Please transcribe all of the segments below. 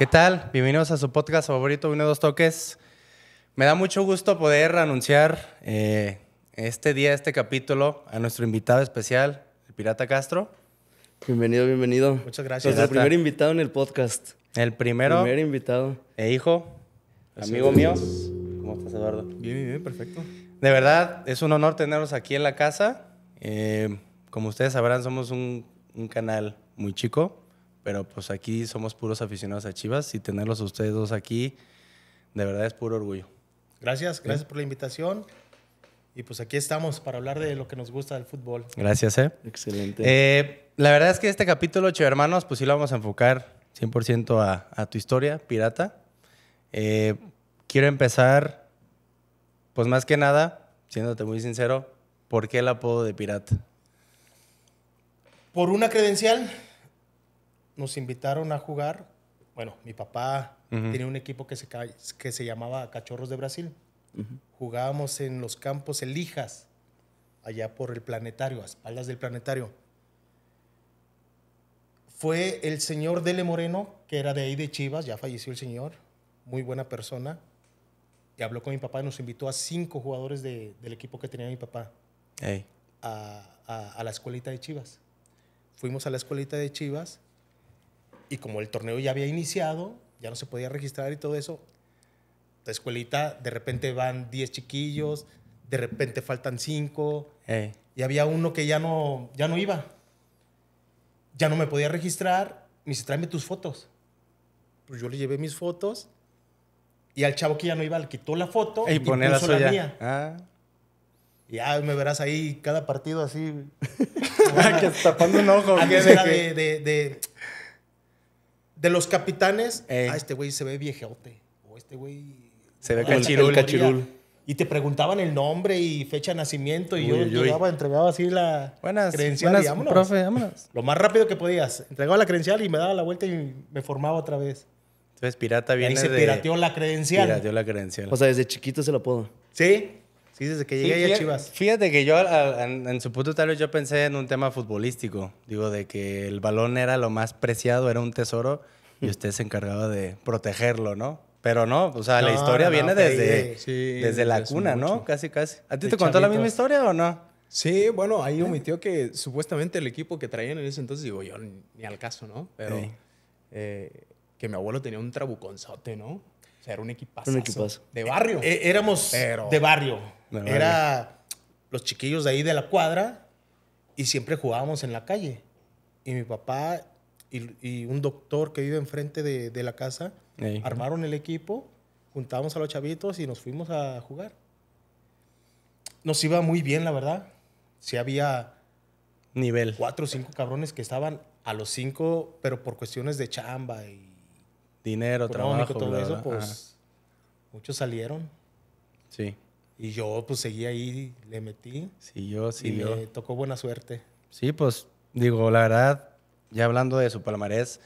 ¿Qué tal? Bienvenidos a su podcast favorito, Uno de Dos Toques. Me da mucho gusto poder anunciar eh, este día, este capítulo, a nuestro invitado especial, el Pirata Castro. Bienvenido, bienvenido. Muchas gracias. el primer invitado en el podcast. El primero. Primer invitado. E hijo, amigo mío. ¿Cómo estás, Eduardo? Bien, bien, perfecto. De verdad, es un honor tenerlos aquí en la casa. Eh, como ustedes sabrán, somos un canal muy chico. Pero pues aquí somos puros aficionados a Chivas y tenerlos ustedes dos aquí, de verdad es puro orgullo. Gracias, gracias por la invitación. Y pues aquí estamos para hablar de lo que nos gusta del fútbol. Gracias, eh. Excelente. Eh, la verdad es que este capítulo, Che Hermanos, pues sí lo vamos a enfocar 100% a, a, tu historia, pirata. Eh, quiero empezar, pues más que nada, siéndote muy sincero, ¿por qué el apodo de pirata? Por una credencial nos invitaron a jugar. Bueno, mi papá tenía un equipo que se, que se llamaba Cachorros de Brasil. Jugábamos en los campos Elijas, allá por el planetario, a espaldas del planetario. Fue el señor Dele Moreno, que era de ahí de Chivas, ya falleció el señor, muy buena persona. Y habló con mi papá y nos invitó a cinco jugadores del equipo que tenía mi papá a, a la escuelita de Chivas. Fuimos a la escuelita de Chivas y como el torneo ya había iniciado, ya no se podía registrar y todo eso, la escuelita, de repente van 10 chiquillos, de repente faltan 5. Eh. Y había uno que ya no, ya no iba. Ya no me podía registrar. ni dice, tráeme tus fotos. Pues yo le llevé mis fotos. Y al chavo que ya no iba, le quitó la foto y puso la, ah. Y ya me verás ahí cada partido así. tapando un ojo. de, de los capitanes, eh. ah, este güey se ve viejote. O este güey. Se ve cachirul, Y te preguntaban el nombre y fecha de nacimiento. Y yo entregaba así la credencial buenas, Profe, vámonos. Lo más rápido que podías. Entregaba la credencial y me daba la vuelta y me formaba otra vez. Entonces, pirata viene. Ahí se pirateó la credencial. Pirateó la credencial. O sea, desde chiquito se lo puedo. Sí que fíjate, que yo en, su punto tal vez yo pensé en un tema futbolístico, digo, de que el balón era lo más preciado, era un tesoro y hmm. usted se encargaba de protegerlo, ¿no? Pero no, o sea, la historia viene desde, desde la cuna, ¿no? Casi, casi. ¿A ti te contó la misma historia o no? Sí, bueno, ahí omitió que supuestamente el equipo que traían en ese entonces, digo yo, ni al caso, ¿no? Pero eh, que mi abuelo tenía un trabuconzote, ¿no? O sea, era un equipazo. Un equipazo. De barrio. Eh, eh, éramos de barrio. era los chiquillos de ahí de la cuadra y siempre jugábamos en la calle. Y mi papá y, un doctor que vive enfrente de, de la casa armaron el equipo, juntábamos a los chavitos y nos fuimos a jugar. Nos iba muy bien, la verdad. Sí había... Nivel. Cuatro o cinco cabrones que estaban a los cinco, pero por cuestiones de chamba y dinero, trabajo. Todo eso, pues muchos salieron. Sí. Y yo pues seguí ahí, le metí. Sí, yo, sí. Y me tocó buena suerte. Sí, pues digo, la verdad, ya hablando de su palmarés,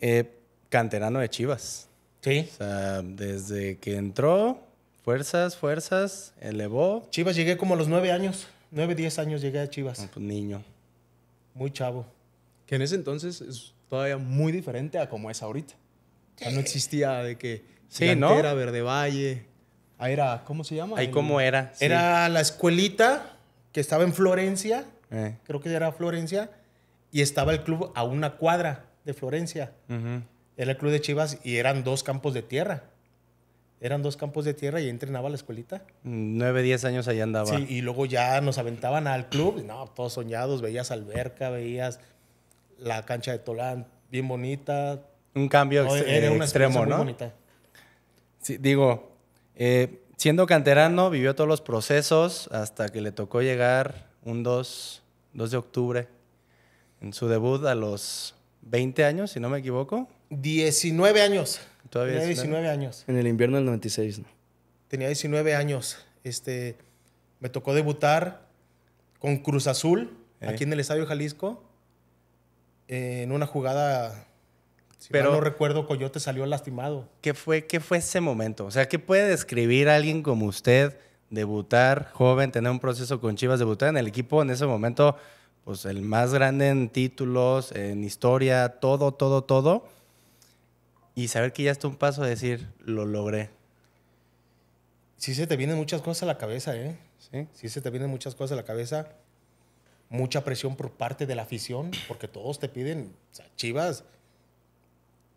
eh, canterano de Chivas. Sí. O sea, desde que entró, fuerzas, fuerzas, elevó. Chivas llegué como a los nueve años, nueve, diez años llegué a Chivas. pues niño. Muy chavo. Que en ese entonces todavía muy diferente a como es ahorita. Ya no existía de que sí, ¿no? era Verde Valle. Ahí era, ¿cómo se llama? Ahí cómo era. Era la escuelita que estaba en Florencia, eh. creo que era Florencia, y estaba el club a una cuadra de Florencia. Era el club de Chivas y eran dos campos de tierra. Eran dos campos de tierra y entrenaba la escuelita. Mm, nueve, diez años ahí andaba. Sí, y luego ya nos aventaban al club. No, todos soñados. Veías alberca, veías la cancha de Tolán, bien bonita. Un cambio era extremo, ¿no? digo, eh, siendo canterano, vivió todos los procesos hasta que le tocó llegar un 2, de octubre en su debut a los 20 años, si no me equivoco. 19 años. Todavía 19 años. En el invierno del 96, ¿no? Tenía 19 años. Este, me tocó debutar con Cruz Azul, aquí en el Estadio Jalisco. Eh, en una jugada, pero no recuerdo, Coyote salió lastimado. ¿qué fue, ¿Qué fue ese momento? O sea, ¿qué puede describir a alguien como usted, debutar joven, tener un proceso con Chivas, debutar en el equipo en ese momento, pues el más grande en títulos, en historia, todo, todo, todo? Y saber que ya está un paso a decir, lo logré. Sí se te vienen muchas cosas a la cabeza, ¿eh? Sí, sí se te vienen muchas cosas a la cabeza mucha presión por parte de la afición, porque todos te piden, o sea, Chivas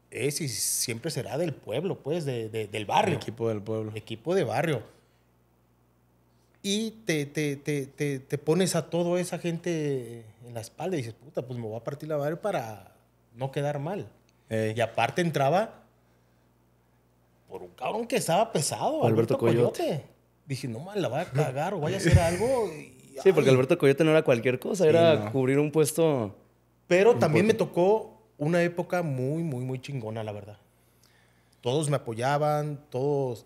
es y siempre será del pueblo, pues, de, del barrio. equipo del pueblo. Equipo de barrio. Y te, te, te, te, pones a toda esa gente en la espalda y dices, puta, pues me voy a partir la barrio para no quedar mal. Y aparte entraba por un cabrón que estaba pesado, Alberto, Coyote. Dije, no, mal la voy a cagar o voy a hacer algo. Y Sí, porque Alberto Coyote no era cualquier cosa, era cubrir un puesto. Pero también me tocó una época muy, muy, muy chingona, la verdad. Todos me apoyaban, todos.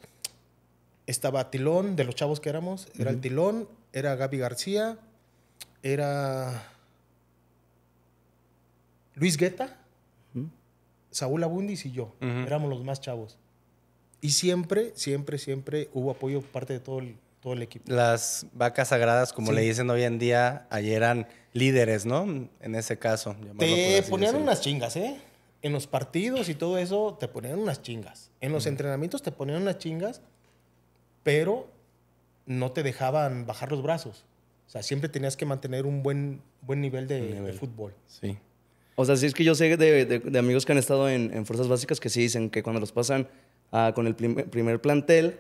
Estaba Tilón, de los chavos que éramos, era el Tilón, era Gaby García, era. Luis Guetta, Saúl Abundis y yo. Éramos los más chavos. Y siempre, siempre, siempre hubo apoyo por parte de todo el todo el equipo. Las vacas sagradas, como le dicen hoy en día, ayer eran líderes, ¿no? En ese caso. Te ponían unas chingas, ¿eh? En los partidos y todo eso te ponían unas chingas. En los entrenamientos te ponían unas chingas, pero no te dejaban bajar los brazos. O sea, siempre tenías que mantener un buen, buen nivel de, fútbol. Sí. O sea, sí es que yo sé de, de, amigos que han estado en, Fuerzas Básicas que sí dicen que cuando los pasan ah, con el primer plantel,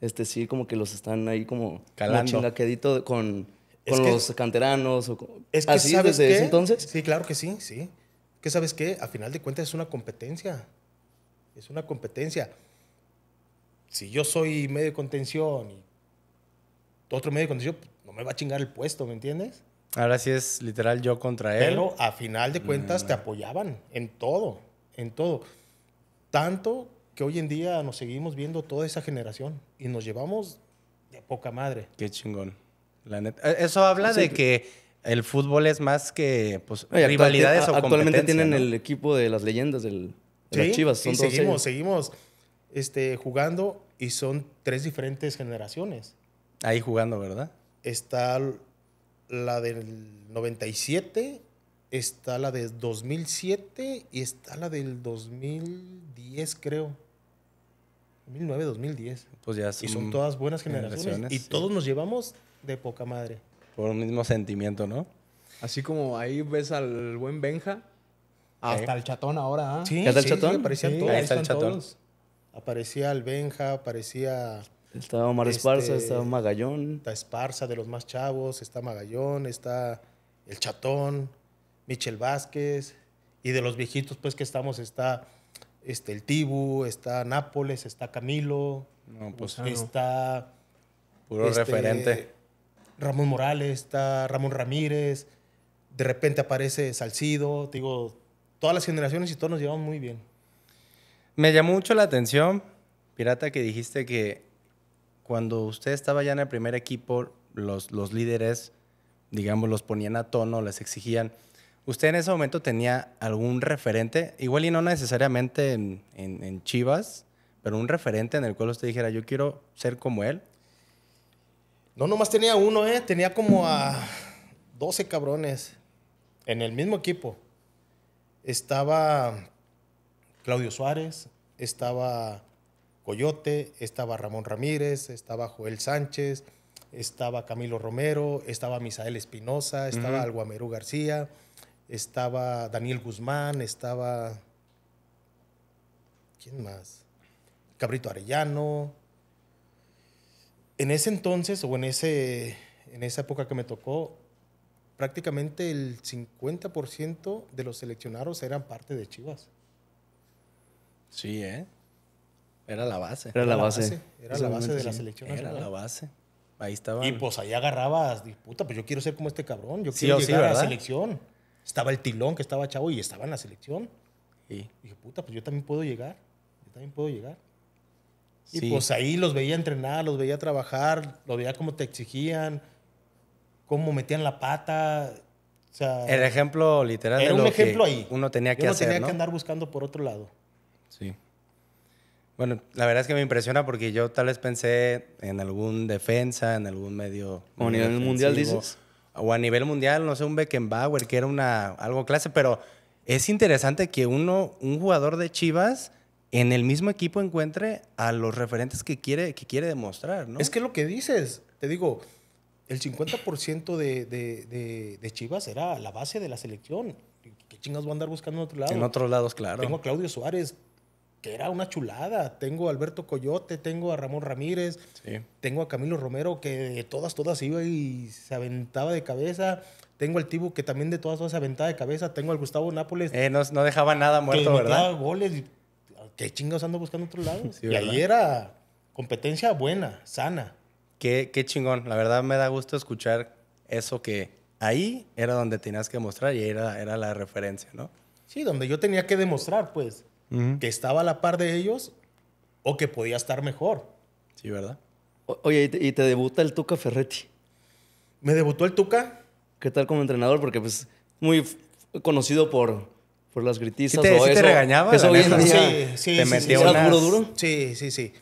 este sí, como que los están ahí como, Calando. con, con los canteranos. O, es que así, ¿sabes desde entonces. Sí, claro que sí, sí. Que sabes qué, a final de cuentas es una competencia. Es una competencia. Si yo soy medio de contención y otro medio de contención, pues, no me va a chingar el puesto, ¿me entiendes? Ahora sí es literal yo contra él. Pero a final de cuentas te mm. apoyaban en todo, en todo. Tanto que hoy en día nos seguimos viendo toda esa generación y nos llevamos de poca madre. Qué chingón. Eh, eso habla de que el fútbol es más que pues, rivalidades o Actualmente tienen el equipo de las leyendas del, de Chivas. seguimos, este, jugando y son tres diferentes generaciones. Ahí jugando, ¿verdad? Está la del 97, está la del 2007 y está la del 2010, creo. 2009, 2010. Pues ya son y son todas buenas generaciones, y todos nos llevamos de poca madre. Por un mismo sentimiento, ¿no? Así como ahí ves al buen Benja. Hasta el chatón ahora. ¿ah? Sí, hasta el sí, chatón. Aparecían está el chatón. Aparecía el Benja, aparecía. Estaba Omar este, Esparza, estaba Magallón. Está Esparza de los más chavos, está Magallón, está el chatón, Michel Vázquez. Y de los viejitos, pues que estamos, está Está el Tibu, está Nápoles, está Camilo, pues, está... Puro este, referente. Ramón Morales, está Ramón Ramírez, de repente aparece Salcido, te digo, todas las generaciones y todos nos llevamos muy bien. Me llamó mucho la atención, Pirata, que dijiste que cuando usted estaba ya en el primer equipo, los, los líderes, digamos, los ponían a tono, les exigían ¿Usted en ese momento tenía algún referente, igual y no necesariamente en, Chivas, pero un referente en el cual usted dijera, yo quiero ser como él? No, nomás tenía uno, ¿eh? Tenía como a 12 cabrones en el mismo equipo. Estaba Claudio Suárez, estaba Coyote, estaba Ramón Ramírez, estaba Joel Sánchez, estaba Camilo Romero, estaba Misael Espinosa, estaba Alguamero Alguamerú García estaba Daniel Guzmán, estaba... ¿Quién más? Cabrito Arellano. En ese entonces o en, ese, en esa época que me tocó, prácticamente el 50% de los seleccionados eran parte de Chivas. Sí, ¿eh? Era la base. Era la base. Era la base de la selección. Era la base. Ahí estaba. Y pues ahí agarrabas puta pues yo quiero ser como este cabrón, yo quiero llegar a la selección. Estaba el Tilón, que estaba chavo, y estaba en la selección. Y dije, puta, pues yo también puedo llegar. Yo también puedo llegar. Y pues ahí los veía entrenar, los veía trabajar, los veía cómo te exigían, cómo metían la pata. el ejemplo literal era un ejemplo ahí. uno tenía que andar buscando por otro lado. Sí. Bueno, la verdad es que me impresiona porque yo tal vez pensé en algún defensa, en algún medio. nivel mundial dices o a nivel mundial, no sé, un Beckenbauer, que era una, algo clase, pero es interesante que uno, un jugador de Chivas en el mismo equipo encuentre a los referentes que quiere, que quiere demostrar, ¿no? Es que lo que dices, te digo, el 50% de, de, Chivas era la base de la selección. ¿Qué chingas va a andar buscando en otro lado? En otros lados, claro. Tengo a Claudio Suárez, que era una chulada. Tengo a Alberto Coyote, tengo a Ramón Ramírez, tengo a Camilo Romero, que de todas, todas iba y se aventaba de cabeza. Tengo al Tibu, que también de todas, todas se aventaba de cabeza. Tengo al Gustavo Nápoles. Eh, no, dejaba nada muerto, ¿verdad? goles. Ah, ¿Qué chingados ando buscando otro lado? y ahí era competencia buena, sana. Qué, qué chingón. La verdad me da gusto escuchar eso que ahí era donde tenías que mostrar y era, era la referencia, ¿no? Sí, donde yo tenía que demostrar, pues que estaba a la par de ellos o que podía estar mejor. Sí, ¿verdad? oye, ¿y te, debuta el Tuca Ferretti? ¿Me debutó el Tuca? ¿Qué tal como entrenador? Porque pues muy conocido por, por las gritizas. ¿Sí te, o ¿sí eso, te regañaba? Eso sí, sí, ¿Te sí, duro, Sí, sí, sí.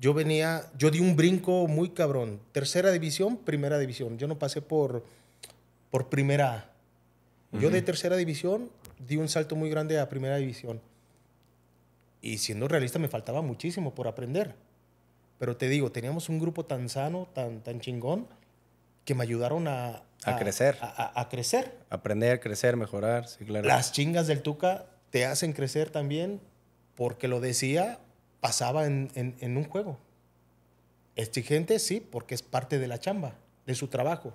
Yo venía, yo di un brinco muy cabrón. Tercera división, primera división. Yo no pasé por, por primera Yo de tercera división di un salto muy grande a primera división. Y siendo realista me faltaba muchísimo por aprender. Pero te digo, teníamos un grupo tan sano, tan, tan chingón, que me ayudaron a... A, crecer. A, a, crecer. Aprender, crecer, mejorar, sí, claro. Las chingas del Tuca te hacen crecer también, porque lo decía, pasaba en, un juego. Exigente, sí, porque es parte de la chamba, de su trabajo.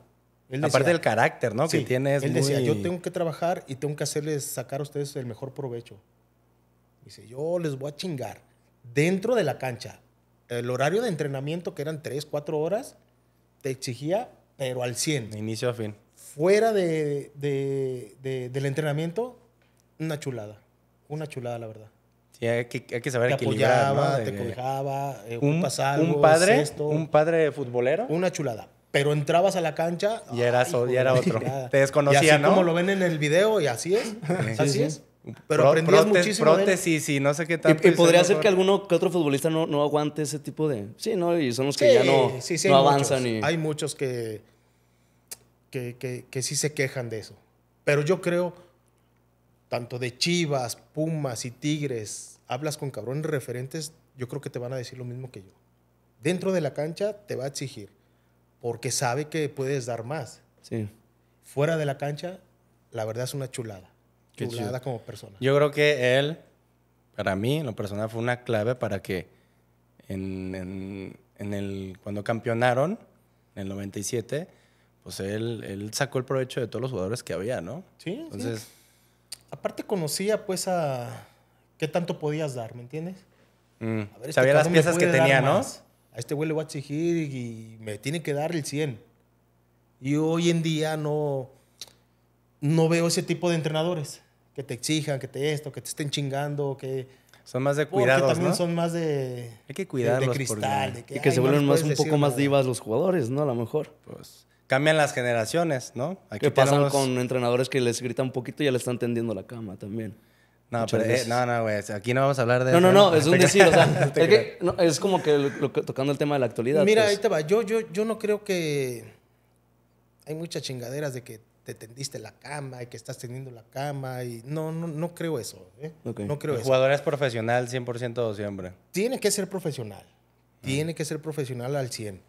Aparte del carácter, ¿no? Sí, que tiene. Él decía, yo tengo que trabajar y tengo que hacerles sacar a ustedes el mejor provecho. Dice, yo les voy a chingar dentro de la cancha. El horario de entrenamiento, que eran 3, 4 horas, te exigía, pero al 100. De inicio a fin. Fuera de, del entrenamiento, una chulada. Una chulada, la verdad. Sí, hay que, hay que saber te equilibrar. Te apoyaba, te eh, un, un, padre, un padre futbolero. Una chulada pero entrabas a la cancha y era, era otro. Te desconocía, ¿no? Como lo ven en el video y así es. así es. Pero aprendías muchísimo. Prótesis y no sé qué tal. Y, podría ser que alguno que otro futbolista no, no, aguante ese tipo de. Sí, ¿no? Y son los que ya no, no avanzan. Hay muchos que que, que, que sí se quejan de eso. Pero yo creo, tanto de Chivas, Pumas y Tigres, hablas con cabrones referentes, yo creo que te van a decir lo mismo que yo. Dentro de la cancha te va a exigir, porque sabe que puedes dar más. Sí. Fuera de la cancha, la verdad es una chulada. Yo creo que él, para mí, lo personal, fue una clave para que en, el, cuando campeonaron, en el 97, pues él, sacó el provecho de todos los jugadores que había, ¿no? Sí. Entonces. Aparte conocía pues a qué tanto podías dar, ¿me entiendes? Mm, este sabía las piezas que tenía, ¿no? A este güey le voy a exigir y me tiene que dar el 100. Y hoy en día no no veo ese tipo de entrenadores que te exijan, que te esto, que te estén chingando, que... Son más de cuidados, Porque también son más de... Hay que cuidarlos. De, cristal. y que se vuelven más, un poco más divas los jugadores, ¿no? A lo mejor. Pues cambian las generaciones, ¿no? Aquí que pasan con entrenadores que les gritan un poquito y ya le están tendiendo la cama también. No, pero, eh, no, no, güey. Aquí no vamos a hablar de. No, no, no. Es un decir. O sea, es, como que, tocando el tema de la actualidad. Mira, pues. ahí te va. Yo, yo, yo no creo que. Hay muchas chingaderas de que te tendiste la cama y que estás teniendo la cama y no, no, no creo eso. ¿eh? No creo El jugador es profesional 100% siempre. Tiene que ser profesional. Tiene que ser profesional al 100.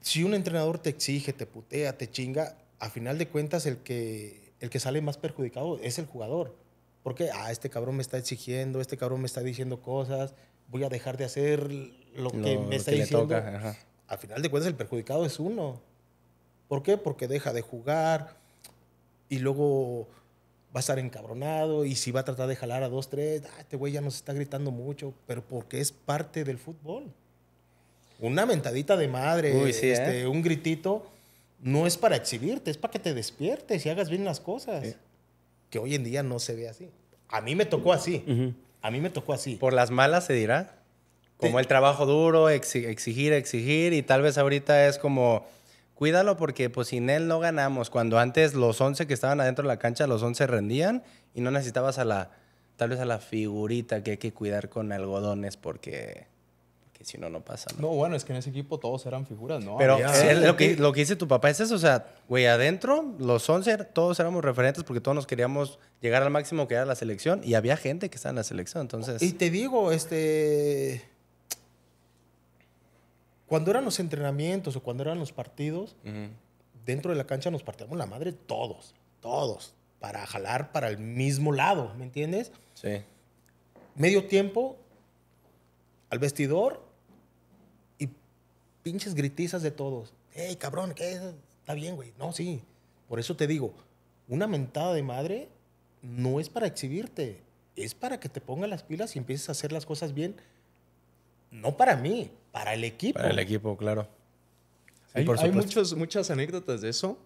Si un entrenador te exige, te putea, te chinga, a final de cuentas el que, el que sale más perjudicado es el jugador. Porque, ah, este cabrón me está exigiendo, este cabrón me está diciendo cosas, voy a dejar de hacer lo, que me está diciendo. a final de cuentas el perjudicado es uno. ¿Por qué? Porque deja de jugar y luego va a estar encabronado y si va a tratar de jalar a dos, tres, ah, este güey ya nos está gritando mucho, pero porque es parte del fútbol. Una mentadita de madre, este, ¿eh? un gritito, no es para exhibirte, es para que te despiertes y hagas bien las cosas. Que hoy en día no se ve así. A mí me tocó así. A mí me tocó así. Por las malas se dirá. Como el trabajo duro, exigir, exigir y tal vez ahorita es como cuídalo porque pues sin él no ganamos. Cuando antes los 11 que estaban adentro de la cancha, los 11 rendían y no necesitabas a la, tal vez a la figurita que hay que cuidar con algodones porque que si no, no pasa. ¿no? no, bueno, es que en ese equipo todos eran figuras, ¿no? Pero lo, que, lo que dice tu papá es eso, o sea, güey, adentro, los 11, todos éramos referentes porque todos nos queríamos llegar al máximo que era la selección y había gente que estaba en la selección, entonces... Y te digo, este... Cuando eran los entrenamientos o cuando eran los partidos, dentro de la cancha nos partíamos la madre todos, todos, para jalar para el mismo lado, ¿me entiendes? Sí. Medio tiempo al vestidor y pinches gritizas de todos. ¡Ey, cabrón! ¿qué? Está bien, güey. No, sí. Por eso te digo, una mentada de madre no es para exhibirte, es para que te pongas las pilas y empieces a hacer las cosas bien. No para mí, para el equipo. Para el equipo, claro. hay, hay muchos, muchas anécdotas de eso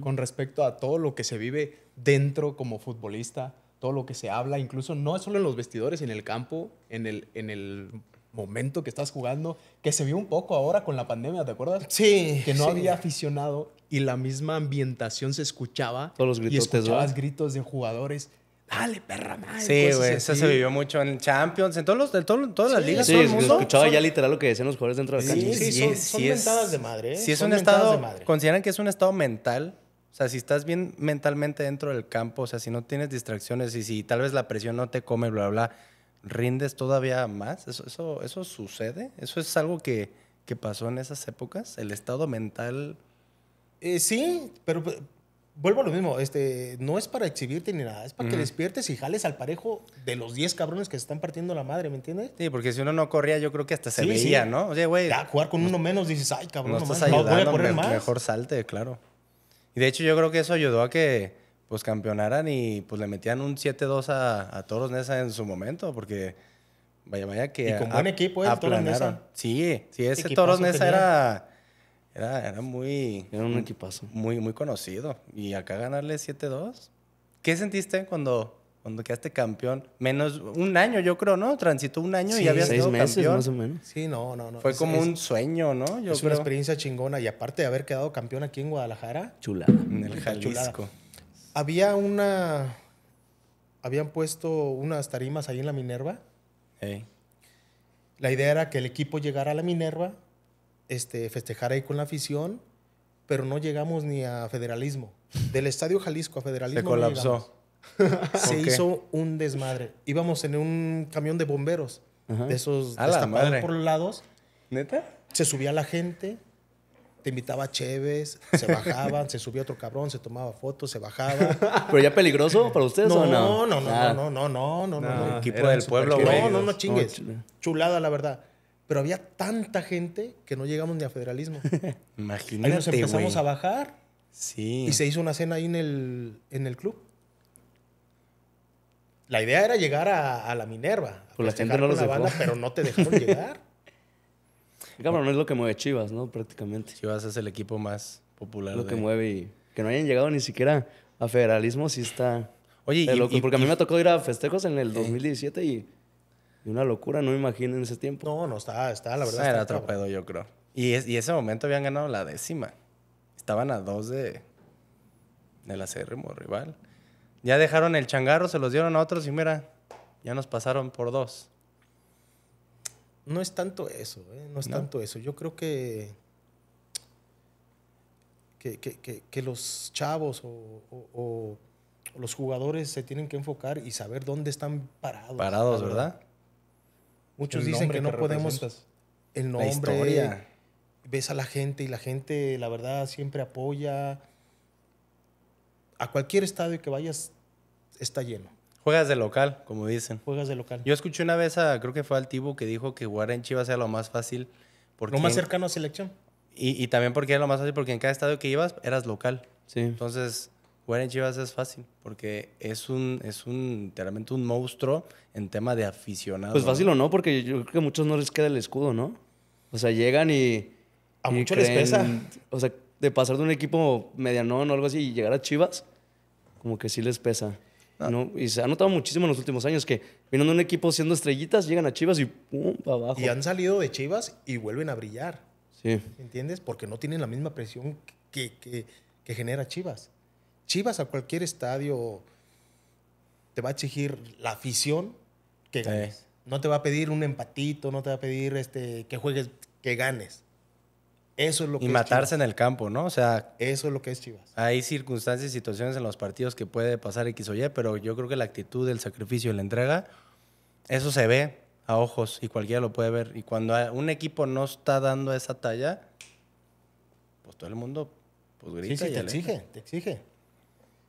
con respecto a todo lo que se vive dentro como futbolista, todo lo que se habla, incluso no solo en los vestidores, en el campo, en el, en el momento que estás jugando, que se vio un poco ahora con la pandemia, ¿te acuerdas? Sí. Que no había aficionado y la misma ambientación se escuchaba. Todos los gritos. Y escuchabas gritos de jugadores Dale, perra madre. Sí, güey. Eso se vivió mucho en Champions, en, todos los, en, todo, todas las ligas. Sí, todo el escuchaba ya literal lo que decían los jugadores dentro de la sí, Sí, sí, son, mentadas es, de madre. Si ¿eh? Sí, es un estado. Consideran que es un estado mental. O sea, si estás bien mentalmente dentro del campo, o sea, si no tienes distracciones y si tal vez la presión no te come, bla, bla, bla rindes todavía más. Eso, eso, eso sucede. Eso es algo que, que pasó en esas épocas, el estado mental. Eh, sí, pero vuelvo a lo mismo, este, no es para exhibirte ni nada, es para que despiertes y jales al parejo de los 10 cabrones que se están partiendo la madre, ¿me entiendes? Sí, porque si uno no corría, yo creo que hasta se veía, ¿no? Oye, güey. jugar con uno menos dices, ay, cabrón, no, estás voy a correr Mejor salte, claro. Y de hecho, yo creo que eso ayudó a que pues campeonaran y pues le metían un 7-2 a, a Toros Nesa en su momento, porque vaya, vaya que. Y con buen equipo, ¿eh? Toros Nesa. Sí, sí, ese Toros Nesa era era, era muy... Era un equipazo. Muy, muy conocido. Y acá ganarle 7-2. ¿Qué sentiste cuando, cuando quedaste campeón? Menos un año, yo creo, ¿no? Transitó un año y habías seis meses, más o menos. Sí, no, no, no. Fue como un sueño, ¿no? Yo una experiencia chingona. Y aparte de haber quedado campeón aquí en Guadalajara... Chulada. En el Jalisco. Había una... Habían puesto unas tarimas ahí en la Minerva. La idea era que el equipo llegara a la Minerva este, festejar ahí con la afición, pero no llegamos ni a federalismo. Del Estadio Jalisco a federalismo. Se colapsó. Se hizo un desmadre. Íbamos en un camión de bomberos, de esos a destapados por los lados. ¿Neta? Se subía la gente, te invitaba a Cheves, se bajaban, se subía otro cabrón, se tomaba fotos, se bajaba. ¿Pero ya peligroso para ustedes no, o no? No, no, no, no, ah. no, no, no, ah, Equipo del pueblo, No, no, no chingues. Chulada, la verdad. Pero había tanta gente que no llegamos ni a federalismo. Imagínate. Ahí nos empezamos a bajar. Sí. Y se hizo una cena ahí en el, en el club. La idea era llegar a, la Minerva. Pues la gente no los dejó. pero no te dejaron llegar. Cabrón, no es lo que mueve Chivas, ¿no? Prácticamente. Chivas es el equipo más popular. Lo que mueve y que no hayan llegado ni siquiera a federalismo sí está... Oye, y, porque a mí pues me tocó ir a festejos en el 2017 y y una locura, no me imagino en ese tiempo. No, no, está está la verdad. era otro yo creo. Y, ese momento habían ganado la décima. Estaban a dos de la acérrimo rival. Ya dejaron el changarro, se los dieron a otros y mira, ya nos pasaron por dos. No es tanto eso, eh, no es tanto eso. Yo creo que que, que, que, los chavos o, o los jugadores se tienen que enfocar y saber dónde están parados. Parados, ¿verdad? Muchos dicen que no podemos el nombre, la historia. ves a la gente y la gente, la verdad, siempre apoya. A cualquier estadio que vayas está lleno. Juegas de local, como dicen. Juegas de local. Yo escuché una vez a, creo que fue al que dijo que jugar en Chivas era lo más fácil. Porque lo más cercano a selección. Y, y, también porque era lo más fácil, porque en cada estadio que ibas eras local. Sí. Entonces, bueno, en Chivas es fácil, porque es un, es un, literalmente un monstruo en tema de aficionados. Pues fácil o no, porque yo creo que a muchos no les queda el escudo, ¿no? O sea, llegan y. A muchos les pesa. O sea, de pasar de un equipo medianón o algo así y llegar a Chivas, como que sí les pesa. Ah. ¿no? Y se ha notado muchísimo en los últimos años que de un equipo siendo estrellitas, llegan a Chivas y ¡pum! para abajo. Y han salido de Chivas y vuelven a brillar. Sí. ¿Entiendes? Porque no tienen la misma presión que, que, que genera Chivas. Chivas a cualquier estadio te va a exigir la afición que ganes. No te va a pedir un empatito, no te va a pedir este, que juegues, que ganes. Eso es lo que y matarse en el campo, ¿no? O sea, eso es lo que es Chivas. Hay circunstancias y situaciones en los partidos que puede pasar X o Y, pero yo creo que la actitud, el sacrificio, y la entrega, eso se ve a ojos y cualquiera lo puede ver. Y cuando un equipo no está dando esa talla, pues todo el mundo pues grita y te exige, te exige.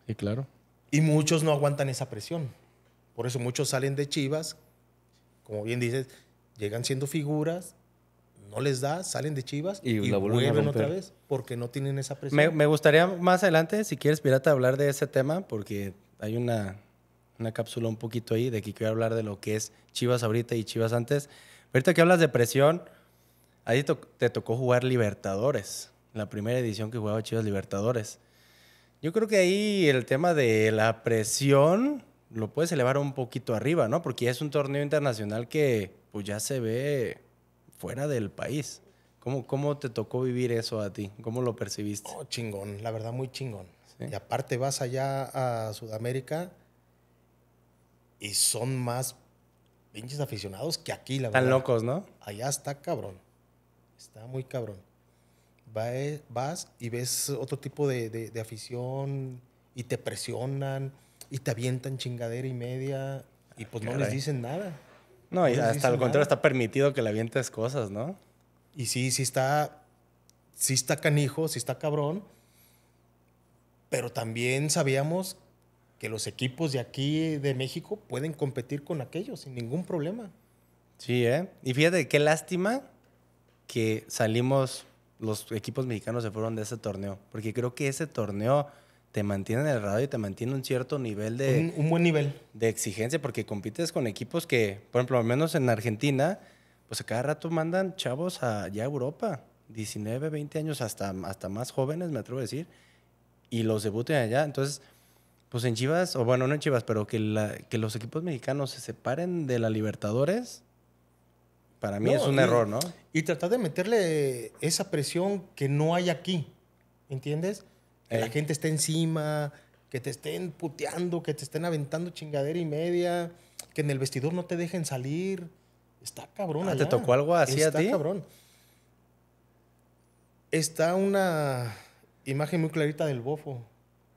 Y claro. Y muchos no aguantan esa presión. Por eso muchos salen de Chivas, como bien dices, llegan siendo figuras, no les da, salen de Chivas y, vuelven otra vez porque no tienen esa presión. Me, gustaría más adelante, si quieres, Pirata, hablar de ese tema porque hay una, una cápsula un poquito ahí de que quiero hablar de lo que es Chivas ahorita y Chivas antes. Ahorita que hablas de presión, ahí te tocó jugar Libertadores, la primera edición que jugaba Chivas Libertadores. Yo creo que ahí el tema de la presión lo puedes elevar un poquito arriba, ¿no? Porque es un torneo internacional que pues ya se ve fuera del país. ¿Cómo, cómo te tocó vivir eso a ti? ¿Cómo lo percibiste? Oh, chingón, la verdad muy chingón. Y aparte vas allá a Sudamérica y son más pinches aficionados que aquí, la verdad. Están locos, ¿no? Allá está cabrón. Está muy cabrón vas y ves otro tipo de, de, afición y te presionan y te avientan chingadera y media y pues no les dicen nada. No, y hasta lo contrario, está permitido que le avientes cosas, ¿no? Y sí, sí está, sí está canijo, sí está cabrón, pero también sabíamos que los equipos de aquí, de México, pueden competir con aquellos sin ningún problema. Sí, ¿eh? Y fíjate qué lástima que salimos los equipos mexicanos se fueron de ese torneo, porque creo que ese torneo te mantiene en el radio y te mantiene un cierto nivel de... Un, buen nivel. De exigencia, porque compites con equipos que, por ejemplo, al menos en Argentina, pues a cada rato mandan chavos allá a Europa, 19, 20 años, hasta, hasta más jóvenes, me atrevo a decir, y los debutan allá. Entonces, pues en Chivas, o bueno, no en Chivas, pero que, la, que los equipos mexicanos se separen de la Libertadores, para mí es un error, ¿no? Y tratar de meterle esa presión que no hay aquí, ¿entiendes? Que la gente esté encima, que te estén puteando, que te estén aventando chingadera y media, que en el vestidor no te dejen salir. Está cabrón. Ah, ¿Te tocó algo así Está a ti? Está cabrón. Está una imagen muy clarita del bofo.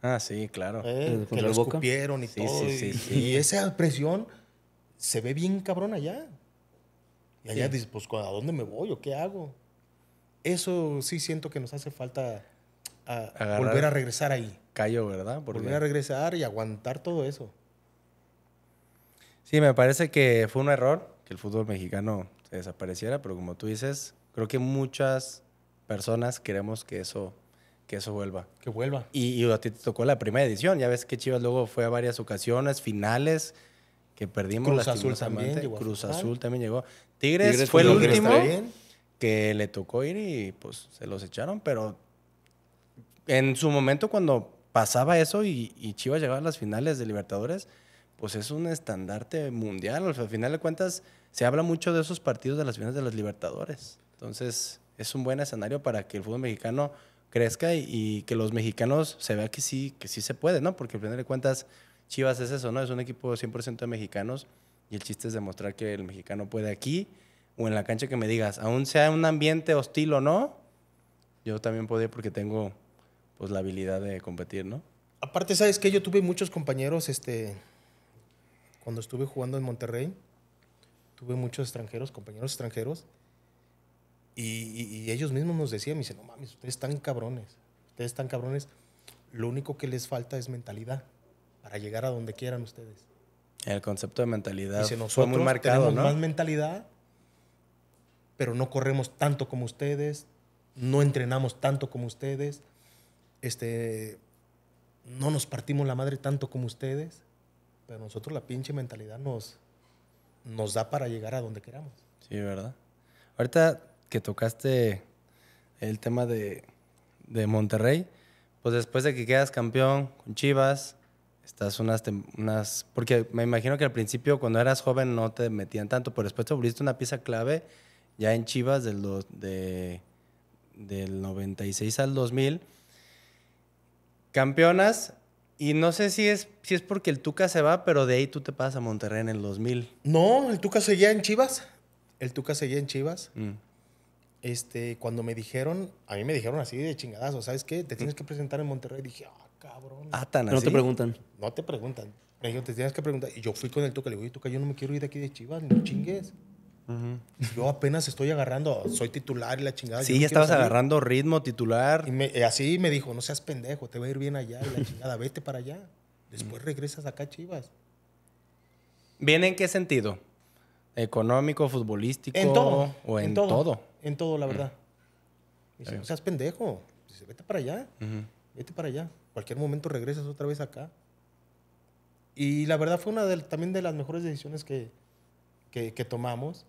Ah, sí, claro. Eh, que lo escupieron y todo. y, y esa presión se ve bien cabrón allá. Y allá dices, pues, ¿a dónde me voy o qué hago? Eso sí siento que nos hace falta volver a regresar ahí. Callo, ¿verdad? Volver a regresar y aguantar todo eso. Sí, me parece que fue un error que el fútbol mexicano desapareciera, pero como tú dices, creo que muchas personas queremos que eso, que eso vuelva. Que vuelva. Y, y a ti te tocó la primera edición, ya ves que Chivas luego fue a varias ocasiones, finales, que perdimos Cruz Azul también Cruz Azul también llegó. Tigres, fue el último que le tocó ir y pues se los echaron, pero en su momento cuando pasaba eso y, Chivas llegaba a las finales de Libertadores, pues es un estandarte mundial. Al final de cuentas, se habla mucho de esos partidos de las finales de las Libertadores. Entonces, es un buen escenario para que el fútbol mexicano crezca y, que los mexicanos se vea que sí, que sí se puede, ¿no? Porque al final de cuentas, Chivas es eso, ¿no? Es un equipo 100% de mexicanos y el chiste es demostrar que el mexicano puede aquí o en la cancha que me digas, aún sea un ambiente hostil o no, yo también podía porque tengo pues la habilidad de competir, ¿no? Aparte, ¿sabes que Yo tuve muchos compañeros, este, cuando estuve jugando en Monterrey, tuve muchos extranjeros, compañeros extranjeros, y, y ellos mismos nos decían, me dicen, no mames, ustedes están cabrones, ustedes están cabrones, lo único que les falta es mentalidad para llegar a donde quieran ustedes. El concepto de mentalidad fue muy marcado, tenemos más mentalidad, pero no corremos tanto como ustedes, no entrenamos tanto como ustedes, este, no nos partimos la madre tanto como ustedes, pero nosotros la pinche mentalidad nos, nos da para llegar a donde queramos. Sí, ¿verdad? Ahorita que tocaste el tema de, de Monterrey, pues después de que quedas campeón con Chivas, Estás unas, unas... Porque me imagino que al principio cuando eras joven no te metían tanto, pero después te una pieza clave ya en Chivas del, del 96 al 2000. Campeonas, y no sé si es, si es porque el Tuca se va, pero de ahí tú te pasas a Monterrey en el 2000. No, el Tuca seguía en Chivas. El Tuca seguía en Chivas. Mm. Este, cuando me dijeron, a mí me dijeron así de chingadazo, ¿sabes qué? Te tienes mm. que presentar en Monterrey. Dije, ah, Cabrón. No te preguntan. No te preguntan. te tienes que preguntar. Y yo fui con el toque, le digo, yo no me quiero ir de aquí de Chivas, no chingues. Yo apenas estoy agarrando, soy titular y la chingada. Sí, ya estabas agarrando ritmo, titular. Y eh, así me dijo, no seas pendejo, te va a ir bien allá y la chingada, vete para allá. Después regresas acá a Chivas. ¿Bien en qué sentido? ¿Económico, futbolístico? En todo. ¿O en, todo, En todo, la mm. verdad. Dice, no seas pendejo. Dice, vete para allá. Vete para allá cualquier momento regresas otra vez acá. Y la verdad fue una de, también de las mejores decisiones que, que, que tomamos,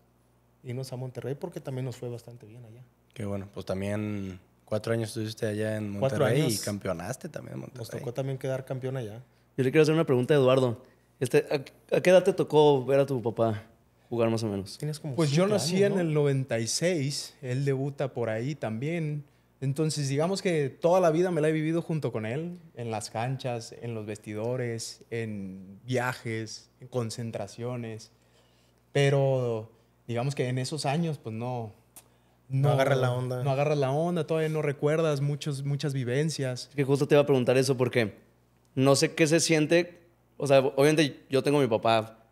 irnos a Monterrey, porque también nos fue bastante bien allá. Qué bueno, pues también cuatro años estuviste allá en Monterrey y campeonaste también en Monterrey. Nos tocó también quedar campeón allá. Yo le quiero hacer una pregunta a Eduardo. Este, ¿a, qué edad te tocó ver a tu papá jugar más o menos? pues yo nací en el 96, él debuta por ahí también. Entonces, digamos que toda la vida me la he vivido junto con él, en las canchas, en los vestidores, en viajes, en concentraciones. Pero digamos que en esos años, pues no. No, agarra agarras la onda. No agarras la onda, todavía no recuerdas muchas, muchas vivencias. Es que justo te iba a preguntar eso porque no sé qué se siente. O sea, obviamente yo tengo a mi papá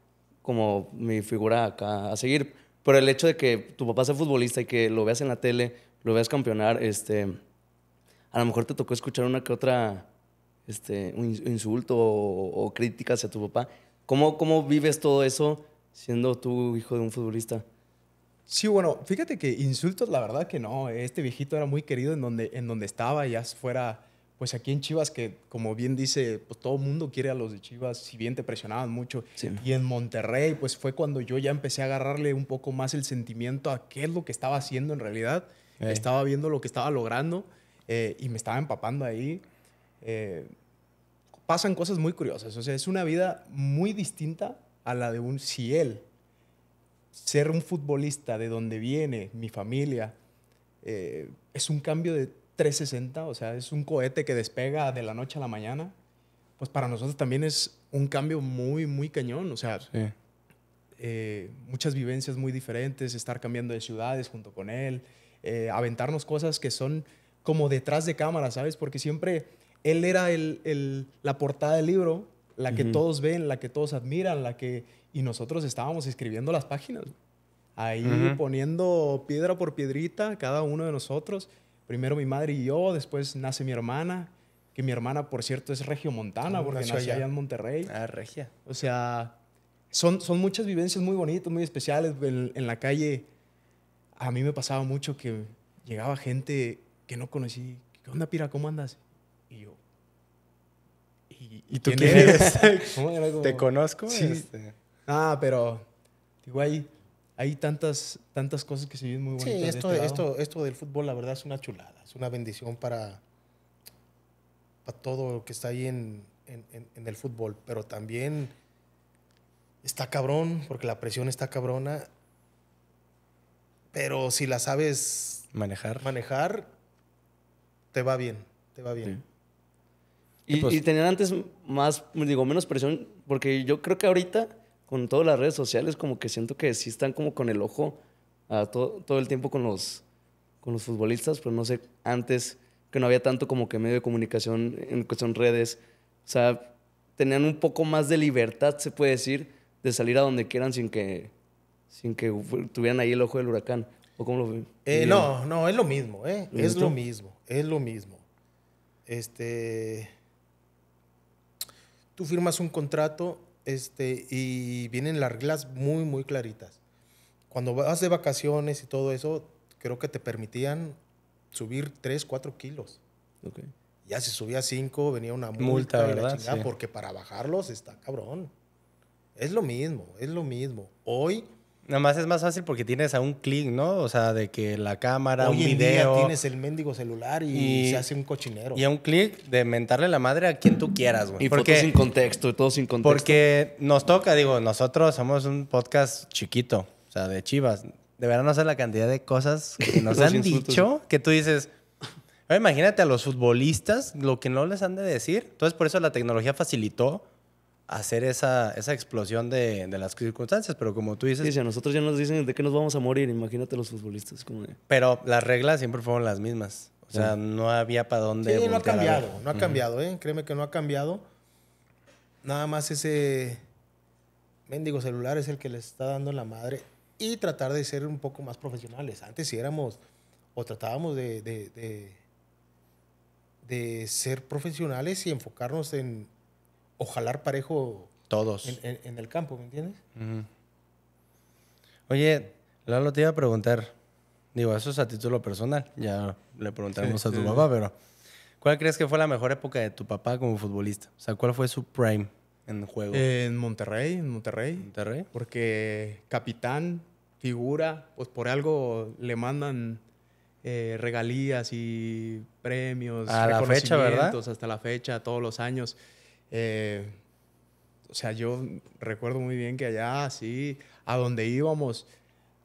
como mi figura acá a seguir, pero el hecho de que tu papá sea futbolista y que lo veas en la tele, lo veas campeonar, este, a lo mejor te tocó escuchar una que otra este, un insulto o, crítica hacia tu papá. ¿Cómo, ¿Cómo vives todo eso siendo tú hijo de un futbolista? Sí, bueno, fíjate que insultos, la verdad que no. Este viejito era muy querido en donde, en donde estaba, ya fuera pues aquí en Chivas, que como bien dice, pues todo mundo quiere a los de Chivas, si bien te presionaban mucho. Y en Monterrey, pues fue cuando yo ya empecé a agarrarle un poco más el sentimiento a qué es lo que estaba haciendo en realidad. Eh. Estaba viendo lo que estaba logrando eh, y me estaba empapando ahí. Eh, pasan cosas muy curiosas. O sea, es una vida muy distinta a la de un Ciel. Ser un futbolista de donde viene, mi familia, es un cambio de 360, o sea, es un cohete que despega de la noche a la mañana, pues para nosotros también es un cambio muy, muy cañón, o sea, eh, muchas vivencias muy diferentes, estar cambiando de ciudades junto con él, eh, aventarnos cosas que son como detrás de cámara, ¿sabes? Porque siempre él era la portada del libro, la que todos ven, la que todos admiran, la que... Y nosotros estábamos escribiendo las páginas, ahí poniendo piedra por piedrita cada uno de nosotros primero mi madre y yo, después nace mi hermana, que mi hermana, por cierto, es Regio Montana, ah, porque nació, allá? en Monterrey. Ah, regia. O sea, son, son muchas vivencias muy bonitas, muy especiales. En, la calle, a mí me pasaba mucho que llegaba gente que no conocí. ¿Qué onda, Pira? ¿Cómo andas? Y yo, ¿Y, tú quién, eres? ¿Te conozco? Este. Ah, pero, digo ahí, hay tantas, tantas cosas que se ven muy bonitas. Sí, esto, este esto, del fútbol, la verdad, es una chulada, es una bendición para, todo lo que está ahí en, el fútbol, pero también está cabrón, porque la presión está cabrona, pero si la sabes manejar, manejar te va bien, te va bien. Eh, pues y, tener antes más, digo, menos presión, porque yo creo que ahorita con todas las redes sociales, como que siento que sí están como con el ojo a todo el tiempo con los, con los futbolistas, pero no sé, antes que no había tanto como que medio de comunicación en cuestión redes, o sea, tenían un poco más de libertad, se puede decir, de salir a donde quieran sin que, sin que tuvieran ahí el ojo del huracán. ¿O cómo lo eh, no, no, es lo mismo, ¿eh? es lo mismo, es lo mismo. Este, tú firmas un contrato este, y vienen las reglas muy, muy claritas. Cuando vas de vacaciones y todo eso, creo que te permitían subir 3, 4 kilos. Okay. Ya si subía 5, venía una multa, multa porque para bajarlos está cabrón. Es lo mismo, es lo mismo. Hoy Nada más es más fácil porque tienes a un clic, ¿no? O sea, de que la cámara, un video. tienes el mendigo celular y, se hace un cochinero. Y a un clic de mentarle la madre a quien tú quieras, güey. Y porque, fotos sin contexto, todo sin contexto. Porque nos toca, digo, nosotros somos un podcast chiquito, o sea, de chivas. De verdad no sé la cantidad de cosas que nos han dicho que tú dices. Imagínate a los futbolistas lo que no les han de decir. Entonces, por eso la tecnología facilitó hacer esa, explosión de, las circunstancias, pero como tú dices... Sí, a nosotros ya nos dicen de qué nos vamos a morir, imagínate los futbolistas. Como Pero las reglas siempre fueron las mismas, o sea, no había para dónde... no ha cambiado, no ha cambiado, ¿eh? créeme que no ha cambiado. Nada más ese mendigo celular es el que les está dando la madre y tratar de ser un poco más profesionales. Antes si éramos o tratábamos de, de ser profesionales y enfocarnos en, Ojalá parejo. Todos. En, el campo, ¿me entiendes? Oye, Lalo te iba a preguntar. Digo, eso es a título personal. Ya le preguntaremos a tu papá, pero ¿cuál crees que fue la mejor época de tu papá como futbolista? O sea, ¿cuál fue su prime en juego? en Monterrey, en Monterrey. Porque capitán, figura, pues por algo le mandan eh, regalías y premios, a la fecha, ¿verdad? hasta la fecha, todos los años. Eh, o sea, yo recuerdo muy bien que allá, sí a donde íbamos,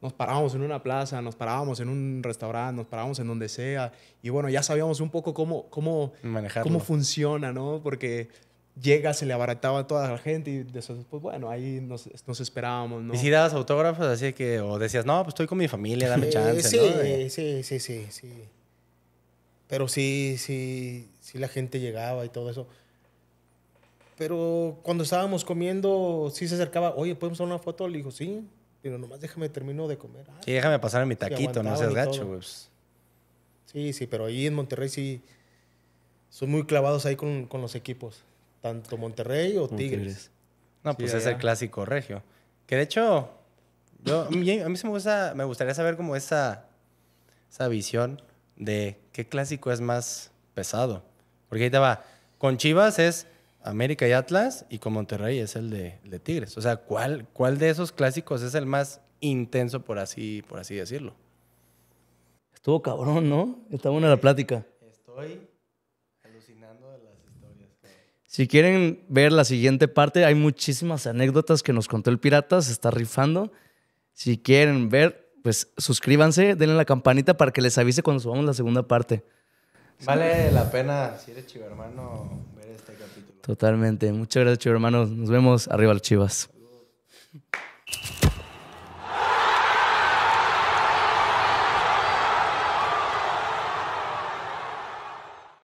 nos parábamos en una plaza, nos parábamos en un restaurante, nos parábamos en donde sea. Y bueno, ya sabíamos un poco cómo, cómo, cómo funciona, ¿no? Porque llega, se le abarataba a toda la gente y después, pues bueno, ahí nos, esperábamos, ¿no? ¿Y si dabas autógrafos así que, o decías, no, pues estoy con mi familia, dame eh, chance, sí, sí, sí, sí, sí. Pero sí, sí, sí la gente llegaba y todo eso. Pero cuando estábamos comiendo, sí se acercaba, oye, ¿podemos hacer una foto? Le dijo, sí. Pero nomás déjame, termino de comer. Ah, y déjame pasar mi taquito, no seas gacho, güey. Sí, sí, pero ahí en Monterrey sí son muy clavados ahí con, los equipos. Tanto Monterrey o Tigres. No, pues es el clásico regio. Que de hecho, yo, a mí, me, gusta, me gustaría saber como esa, esa visión de qué clásico es más pesado. Porque ahí te va. Con Chivas es América y Atlas y con Monterrey es el de, Tigres. O sea, ¿cuál, ¿cuál de esos clásicos es el más intenso, por así, por así decirlo? Estuvo cabrón, ¿no? Está buena la plática. Estoy alucinando de las historias. Si quieren ver la siguiente parte, hay muchísimas anécdotas que nos contó el pirata, se está rifando. Si quieren ver, pues suscríbanse, denle la campanita para que les avise cuando subamos la segunda parte. Vale la pena, si eres chivo hermano, ver este capítulo. Totalmente. Muchas gracias, chivo hermanos. Nos vemos. Arriba los chivas.